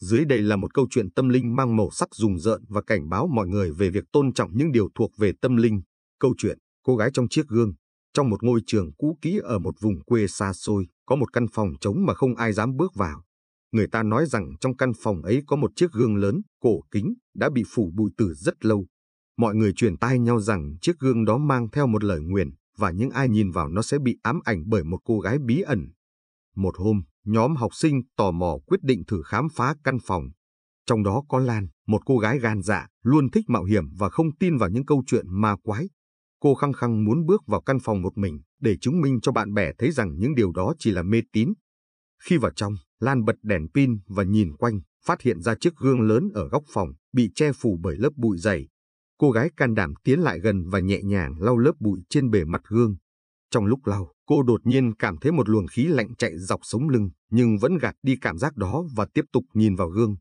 Dưới đây là một câu chuyện tâm linh mang màu sắc rùng rợn và cảnh báo mọi người về việc tôn trọng những điều thuộc về tâm linh. Câu chuyện, cô gái trong chiếc gương. Trong một ngôi trường cũ kỹ ở một vùng quê xa xôi, có một căn phòng trống mà không ai dám bước vào. Người ta nói rằng trong căn phòng ấy có một chiếc gương lớn, cổ kính, đã bị phủ bụi từ rất lâu. Mọi người truyền tai nhau rằng chiếc gương đó mang theo một lời nguyền, và những ai nhìn vào nó sẽ bị ám ảnh bởi một cô gái bí ẩn. Một hôm, nhóm học sinh tò mò quyết định thử khám phá căn phòng. Trong đó có Lan, một cô gái gan dạ, luôn thích mạo hiểm và không tin vào những câu chuyện ma quái. Cô khăng khăng muốn bước vào căn phòng một mình để chứng minh cho bạn bè thấy rằng những điều đó chỉ là mê tín. Khi vào trong, Lan bật đèn pin và nhìn quanh, phát hiện ra chiếc gương lớn ở góc phòng bị che phủ bởi lớp bụi dày. Cô gái can đảm tiến lại gần và nhẹ nhàng lau lớp bụi trên bề mặt gương, trong lúc lau, cô đột nhiên cảm thấy một luồng khí lạnh chạy dọc sống lưng, nhưng vẫn gạt đi cảm giác đó và tiếp tục nhìn vào gương.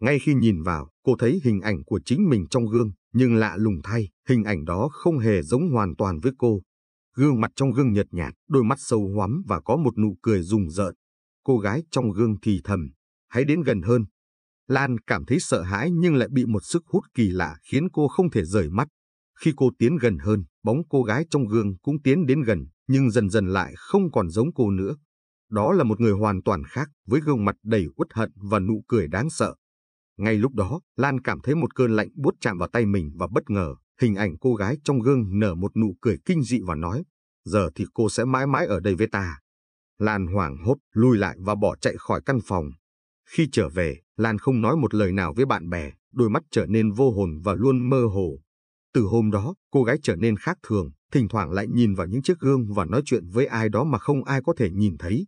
Ngay khi nhìn vào, cô thấy hình ảnh của chính mình trong gương, nhưng lạ lùng thay, hình ảnh đó không hề giống hoàn toàn với cô. Gương mặt trong gương nhợt nhạt, đôi mắt sâu hoắm và có một nụ cười rùng rợn. Cô gái trong gương thì thầm, hãy đến gần hơn. Lan cảm thấy sợ hãi nhưng lại bị một sức hút kỳ lạ khiến cô không thể rời mắt. Khi cô tiến gần hơn, bóng cô gái trong gương cũng tiến đến gần, nhưng dần dần lại không còn giống cô nữa. Đó là một người hoàn toàn khác, với gương mặt đầy uất hận và nụ cười đáng sợ. Ngay lúc đó, Lan cảm thấy một cơn lạnh buốt chạm vào tay mình và bất ngờ, hình ảnh cô gái trong gương nở một nụ cười kinh dị và nói, giờ thì cô sẽ mãi mãi ở đây với ta. Lan hoảng hốt, lùi lại và bỏ chạy khỏi căn phòng. Khi trở về, Lan không nói một lời nào với bạn bè, đôi mắt trở nên vô hồn và luôn mơ hồ, từ hôm đó, cô gái trở nên khác thường, thỉnh thoảng lại nhìn vào những chiếc gương và nói chuyện với ai đó mà không ai có thể nhìn thấy.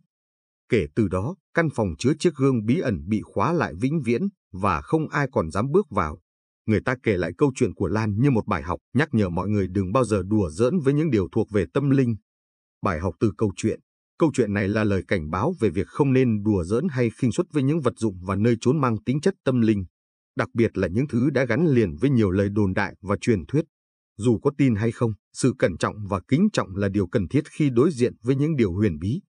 Kể từ đó, căn phòng chứa chiếc gương bí ẩn bị khóa lại vĩnh viễn và không ai còn dám bước vào. Người ta kể lại câu chuyện của Lan như một bài học nhắc nhở mọi người đừng bao giờ đùa giỡn với những điều thuộc về tâm linh. Bài học từ câu chuyện Câu chuyện này là lời cảnh báo về việc không nên đùa giỡn hay khinh suất với những vật dụng và nơi trốn mang tính chất tâm linh đặc biệt là những thứ đã gắn liền với nhiều lời đồn đại và truyền thuyết. Dù có tin hay không, sự cẩn trọng và kính trọng là điều cần thiết khi đối diện với những điều huyền bí.